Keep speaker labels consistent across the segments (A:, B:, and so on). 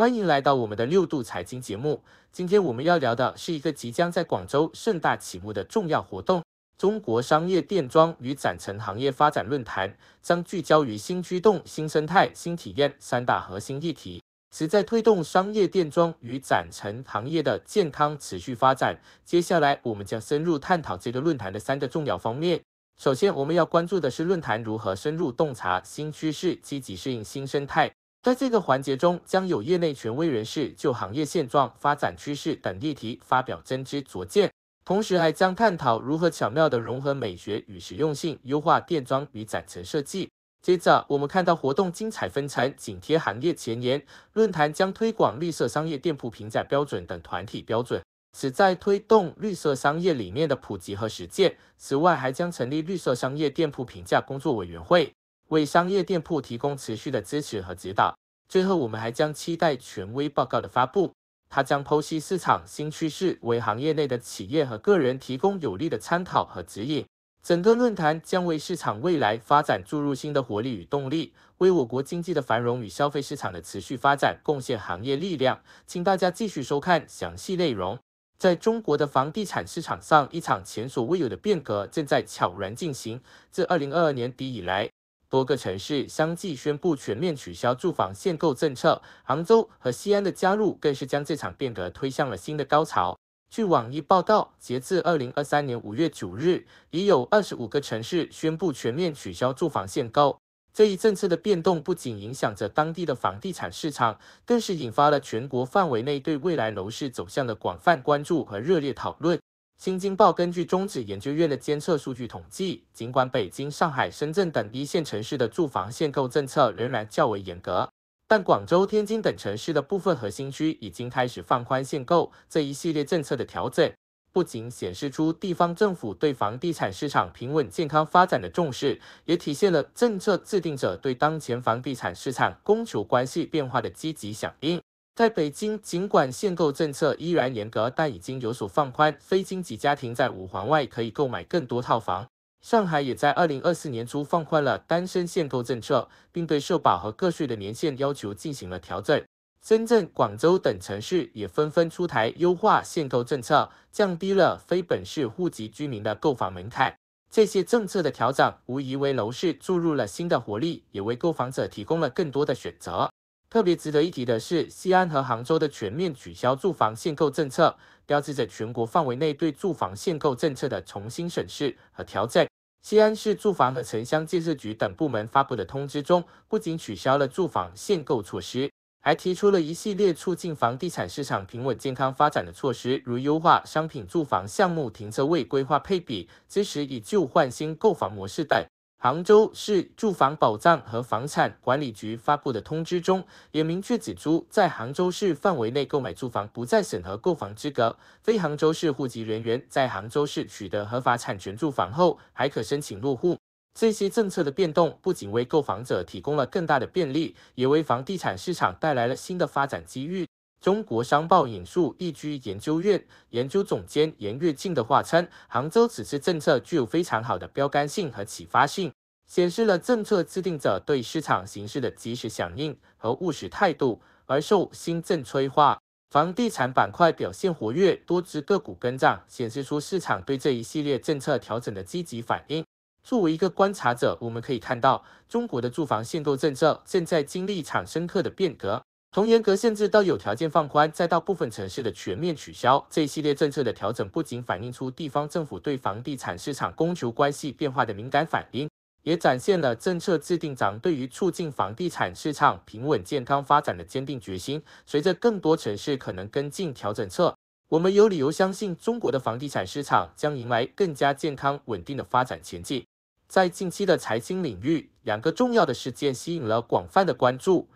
A: 欢迎来到我们的六度财经节目。今天我们要聊的是一个即将在广州盛大启幕的重要活动——中国商业电装与展陈行业发展论坛，将聚焦于新驱动、新生态、新体验三大核心议题，旨在推动商业电装与展陈行业的健康持续发展。接下来，我们将深入探讨这个论坛的三个重要方面。首先，我们要关注的是论坛如何深入洞察新趋势，积极适应新生态。在这个环节中，将有业内权威人士就行业现状、发展趋势等议题发表真知灼见，同时还将探讨如何巧妙地融合美学与实用性，优化电装与展陈设计。接着，我们看到活动精彩纷呈，紧贴行业前沿。论坛将推广绿色商业店铺评价标准等团体标准，旨在推动绿色商业理念的普及和实践。此外，还将成立绿色商业店铺评价工作委员会，为商业店铺提供持续的支持和指导。最后，我们还将期待权威报告的发布，它将剖析市场新趋势，为行业内的企业和个人提供有力的参考和指引。整个论坛将为市场未来发展注入新的活力与动力，为我国经济的繁荣与消费市场的持续发展贡献行业力量。请大家继续收看详细内容。在中国的房地产市场上，一场前所未有的变革正在悄然进行。自二零二二年底以来，多个城市相继宣布全面取消住房限购政策，杭州和西安的加入更是将这场变革推向了新的高潮。据网易报道，截至二零二三年五月九日，已有二十五个城市宣布全面取消住房限购。这一政策的变动不仅影响着当地的房地产市场，更是引发了全国范围内对未来楼市走向的广泛关注和热烈讨论。新京报根据中指研究院的监测数据统计，尽管北京、上海、深圳等一线城市的住房限购政策仍然较为严格，但广州、天津等城市的部分核心区已经开始放宽限购。这一系列政策的调整，不仅显示出地方政府对房地产市场平稳健康发展的重视，也体现了政策制定者对当前房地产市场供求关系变化的积极响应。在北京，尽管限购政策依然严格，但已经有所放宽，非京籍家庭在五环外可以购买更多套房。上海也在二零二四年初放宽了单身限购政策，并对社保和个税的年限要求进行了调整。深圳、广州等城市也纷纷出台优化限购政策，降低了非本市户籍居民的购房门槛。这些政策的调整无疑为楼市注入了新的活力，也为购房者提供了更多的选择。特别值得一提的是，西安和杭州的全面取消住房限购政策，标志着全国范围内对住房限购政策的重新审视和调整。西安市住房和城乡建设局等部门发布的通知中，不仅取消了住房限购措施，还提出了一系列促进房地产市场平稳健康发展的措施，如优化商品住房项目停车位规划配比，支持以旧换新购房模式等。杭州市住房保障和房产管理局发布的通知中也明确指出，在杭州市范围内购买住房不再审核购房资格，非杭州市户籍人员在杭州市取得合法产权住房后，还可申请落户。这些政策的变动不仅为购房者提供了更大的便利，也为房地产市场带来了新的发展机遇。中国商报引述易居研究院研究总监严跃进的话称：“杭州此次政策具有非常好的标杆性和启发性，显示了政策制定者对市场形势的及时响应和务实态度。”而受新政催化，房地产板块表现活跃，多只个股跟涨，显示出市场对这一系列政策调整的积极反应。作为一个观察者，我们可以看到，中国的住房限购政策正在经历一场深刻的变革。从严格限制到有条件放宽，再到部分城市的全面取消，这一系列政策的调整不仅反映出地方政府对房地产市场供求关系变化的敏感反应，也展现了政策制定长对于促进房地产市场平稳健康发展的坚定决心。随着更多城市可能跟进调整策，我们有理由相信中国的房地产市场将迎来更加健康稳定的发展前景。在近期的财经领域，两个重要的事件吸引了广泛的关注。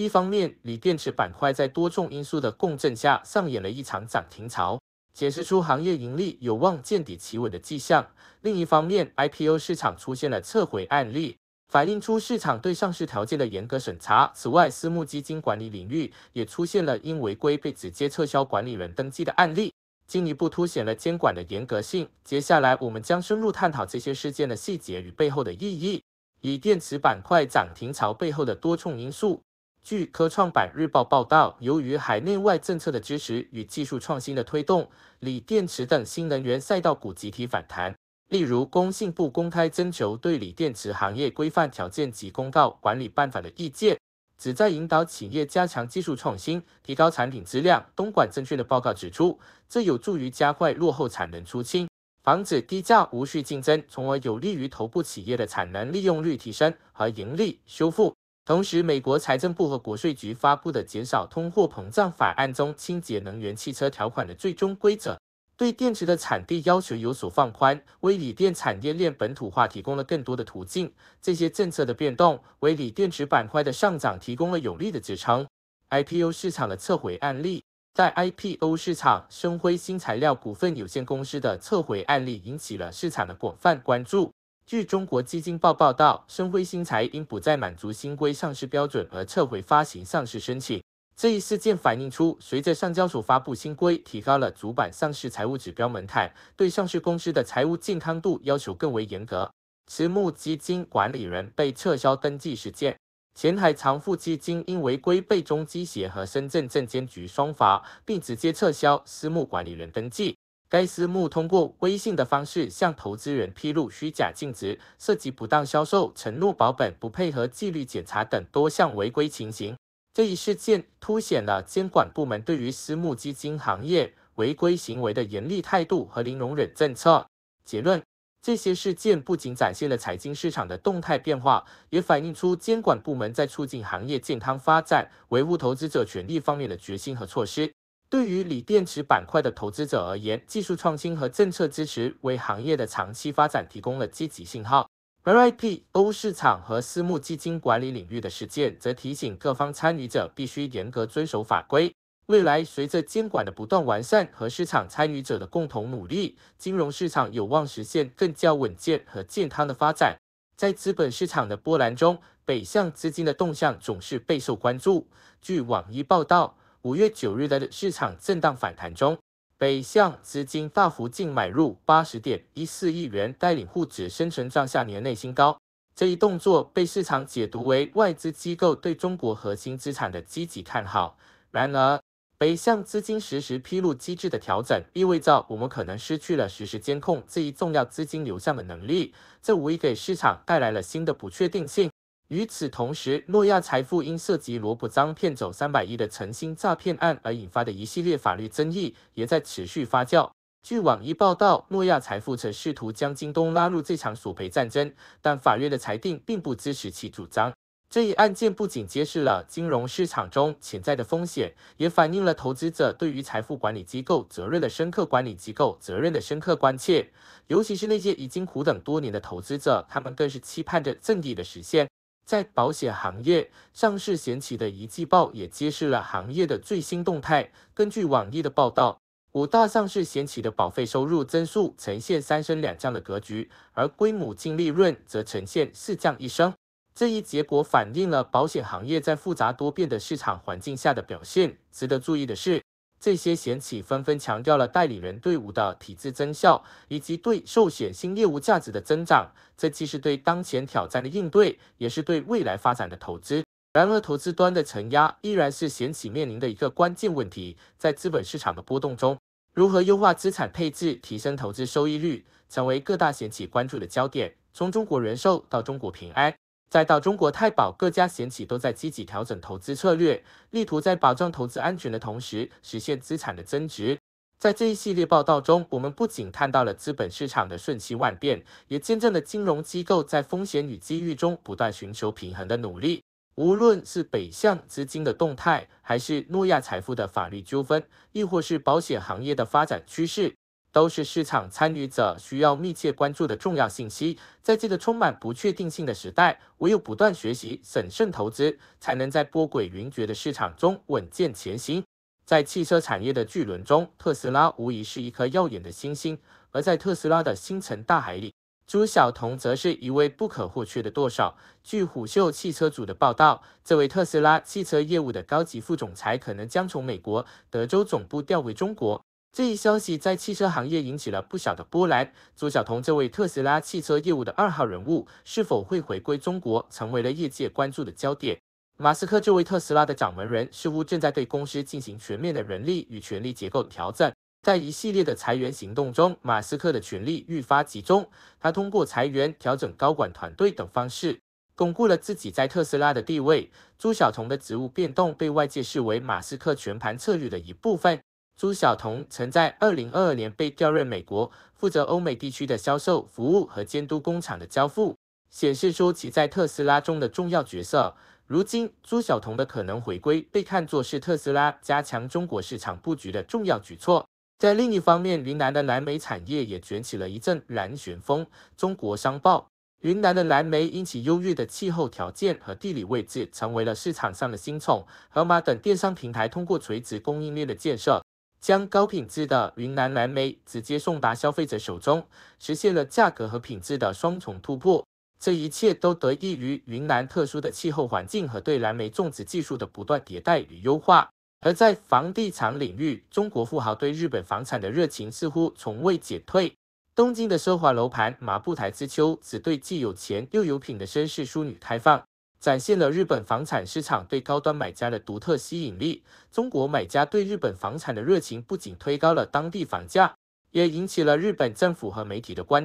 A: 一方面，锂电池板块在多重因素的共振下上演了一场涨停潮，显示出行业盈利有望见底企稳的迹象；另一方面，IPO 市场出现了撤回案例，反映出市场对上市条件的严格审查。此外，私募基金管理领域也出现了因违规被直接撤销管理人登记的案例，进一步凸显了监管的严格性。接下来，我们将深入探讨这些事件的细节与背后的意义。锂电池板块涨停潮背后的多重因素。据科创板日报报道，由于海内外政策的支持与技术创新的推动，锂电池等新能源赛道股集体反弹。例如，工信部公开征求对锂电池行业规范条件及公告管理办法的意见，旨在引导企业加强技术创新，提高产品质量。东莞证券的报告指出，这有助于加快落后产能出清，防止低价无序竞争，从而有利于头部企业的产能利用率提升和盈利修复。同时，美国财政部和国税局发布的《减少通货膨胀法案》中，清洁能源汽车条款的最终规则，对电池的产地要求有所放宽，为锂电产业链本土化提供了更多的途径。这些政策的变动，为锂电池板块的上涨提供了有力的支撑。IPO 市场的撤回案例，在 IPO 市场，深辉新材料股份有限公司的撤回案例引起了市场的广泛关注。据中国基金报报道，深辉新材因不再满足新规上市标准而撤回发行上市申请。这一事件反映出，随着上交所发布新规，提高了主板上市财务指标门槛，对上市公司的财务健康度要求更为严格。私募基金管理人被撤销登记事件，前海长富基金因违规被中基协和深圳证监局双罚，并直接撤销私募管理人登记。该私募通过微信的方式向投资人披露虚假净值，涉及不当销售、承诺保本、不配合纪律检查等多项违规情形。这一事件凸显了监管部门对于私募基金行业违规行为的严厉态度和零容忍政策。结论：这些事件不仅展现了财经市场的动态变化，也反映出监管部门在促进行业健康发展、维护投资者权益方面的决心和措施。对于锂电池板块的投资者而言，技术创新和政策支持为行业的长期发展提供了积极信号。而 IPO 市场和私募基金管理领域的实践，则提醒各方参与者必须严格遵守法规。未来，随着监管的不断完善和市场参与者的共同努力，金融市场有望实现更加稳健和健康的发展。在资本市场的波澜中，北向资金的动向总是备受关注。据网易报道。五月九日的市场震荡反弹中，北向资金大幅净买入八十点一四亿元，带领沪指升创上年内新高。这一动作被市场解读为外资机构对中国核心资产的积极看好。然而，北向资金实时披露机制的调整，意味着我们可能失去了实时监控这一重要资金流向的能力，这无疑给市场带来了新的不确定性。与此同时，诺亚财富因涉及罗普章骗走三百亿的诚心诈骗案而引发的一系列法律争议也在持续发酵。据网易报道，诺亚财富曾试图将京东拉入这场索赔战争，但法院的裁定并不支持其主张。这一案件不仅揭示了金融市场中潜在的风险，也反映了投资者对于财富管理机构责任的深刻管理机构责任的深刻关切。尤其是那些已经苦等多年的投资者，他们更是期盼着正义的实现。在保险行业，上市险企的一季报也揭示了行业的最新动态。根据网易的报道，五大上市险企的保费收入增速呈现三升两降的格局，而归母净利润则呈现四降一升。这一结果反映了保险行业在复杂多变的市场环境下的表现。值得注意的是，这些险企纷纷强调了代理人队伍的体制增效，以及对寿险新业务价值的增长。这既是对当前挑战的应对，也是对未来发展的投资。然而，投资端的承压依然是险企面临的一个关键问题。在资本市场的波动中，如何优化资产配置、提升投资收益率，成为各大险企关注的焦点。从中国人寿到中国平安。再到中国太保，各家险企都在积极调整投资策略，力图在保障投资安全的同时，实现资产的增值。在这一系列报道中，我们不仅看到了资本市场的瞬息万变，也见证了金融机构在风险与机遇中不断寻求平衡的努力。无论是北向资金的动态，还是诺亚财富的法律纠纷，亦或是保险行业的发展趋势。都是市场参与者需要密切关注的重要信息。在这个充满不确定性的时代，唯有不断学习、审慎投资，才能在波诡云谲的市场中稳健前行。在汽车产业的巨轮中，特斯拉无疑是一颗耀眼的星星，而在特斯拉的星辰大海里，朱晓彤则是一位不可或缺的舵手。据虎嗅汽车组的报道，这位特斯拉汽车业务的高级副总裁可能将从美国德州总部调回中国。这一消息在汽车行业引起了不小的波澜。朱晓彤这位特斯拉汽车业务的二号人物是否会回归中国，成为了业界关注的焦点。马斯克这位特斯拉的掌门人似乎正在对公司进行全面的人力与权力结构调整。在一系列的裁员行动中，马斯克的权力愈发集中。他通过裁员、调整高管团队等方式，巩固了自己在特斯拉的地位。朱晓彤的职务变动被外界视为马斯克全盘策略的一部分。朱晓彤曾在二零二二年被调任美国，负责欧美地区的销售服务和监督工厂的交付，显示出其在特斯拉中的重要角色。如今，朱晓彤的可能回归被看作是特斯拉加强中国市场布局的重要举措。在另一方面，云南的蓝莓产业也卷起了一阵蓝旋风。中国商报：云南的蓝莓因其优越的气候条件和地理位置，成为了市场上的新宠。盒马等电商平台通过垂直供应链的建设。将高品质的云南蓝莓直接送达消费者手中，实现了价格和品质的双重突破。这一切都得益于云南特殊的气候环境和对蓝莓种植技术的不断迭代与优化。而在房地产领域，中国富豪对日本房产的热情似乎从未减退。东京的奢华楼盘马布台之秋，只对既有钱又有品的绅士淑女开放。展现了日本房产市场对高端买家的独特吸引力。中国买家对日本房产的热情不仅推高了当地房价，也引起了日本政府和媒体的关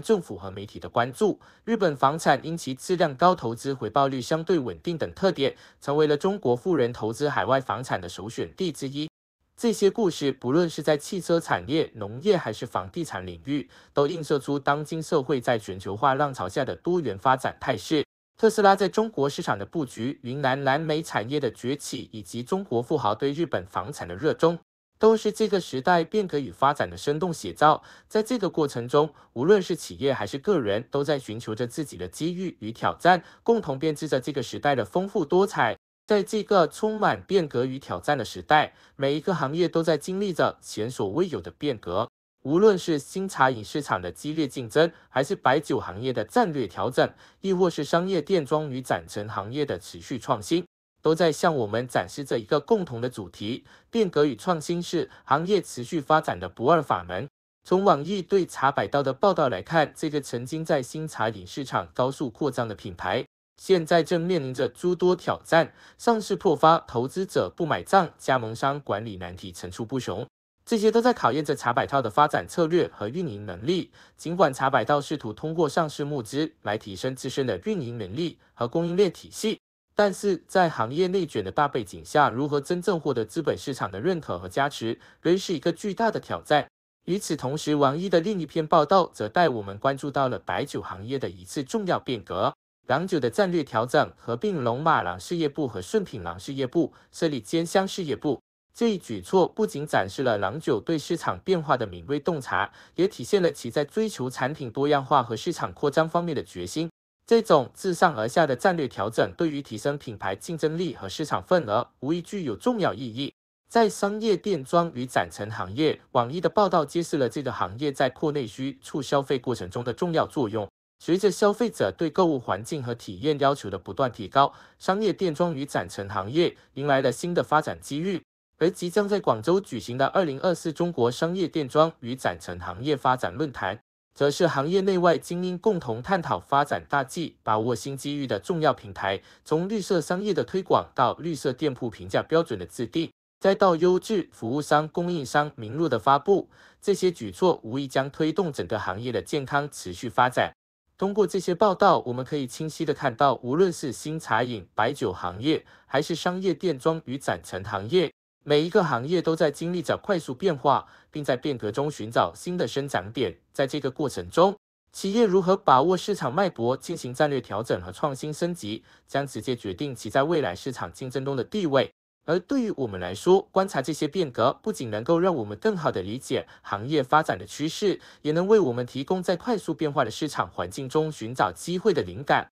A: 注。日本房产因其质量高、投资回报率相对稳定等特点，成为了中国富人投资海外房产的首选地之一。这些故事，不论是在汽车产业、农业还是房地产领域，都映射出当今社会在全球化浪潮下的多元发展态势。特斯拉在中国市场的布局，云南蓝莓产业的崛起，以及中国富豪对日本房产的热衷，都是这个时代变革与发展的生动写照。在这个过程中，无论是企业还是个人，都在寻求着自己的机遇与挑战，共同编织着这个时代的丰富多彩。在这个充满变革与挑战的时代，每一个行业都在经历着前所未有的变革。无论是新茶饮市场的激烈竞争，还是白酒行业的战略调整，亦或是商业电装与展陈行业的持续创新，都在向我们展示着一个共同的主题：变革与创新是行业持续发展的不二法门。从网易对茶百道的报道来看，这个曾经在新茶饮市场高速扩张的品牌，现在正面临着诸多挑战：上市破发、投资者不买账、加盟商管理难题层出不穷。这些都在考验着茶百道的发展策略和运营能力。尽管茶百道试图通过上市募资来提升自身的运营能力和供应链体系，但是在行业内卷的大背景下，如何真正获得资本市场的认可和加持，仍是一个巨大的挑战。与此同时，王一的另一篇报道则带我们关注到了白酒行业的一次重要变革：郎酒的战略调整，合并龙马郎事业部和顺品郎事业部，设立兼香事业部。这一举措不仅展示了郎酒对市场变化的敏锐洞察，也体现了其在追求产品多样化和市场扩张方面的决心。这种自上而下的战略调整，对于提升品牌竞争力和市场份额无疑具有重要意义。在商业电装与展陈行业，网易的报道揭示了这个行业在扩内需、促消费过程中的重要作用。随着消费者对购物环境和体验要求的不断提高，商业电装与展陈行业迎来了新的发展机遇。而即将在广州举行的二零二四中国商业电装与展陈行业发展论坛，则是行业内外精英共同探讨发展大计、把握新机遇的重要平台。从绿色商业的推广到绿色店铺评价标准的制定，再到优质服务商、供应商名录的发布，这些举措无疑将推动整个行业的健康持续发展。通过这些报道，我们可以清晰的看到，无论是新茶饮、白酒行业，还是商业电装与展陈行业。每一个行业都在经历着快速变化，并在变革中寻找新的生长点。在这个过程中，企业如何把握市场脉搏，进行战略调整和创新升级，将直接决定其在未来市场竞争中的地位。而对于我们来说，观察这些变革，不仅能够让我们更好地理解行业发展的趋势，也能为我们提供在快速变化的市场环境中寻找机会的灵感。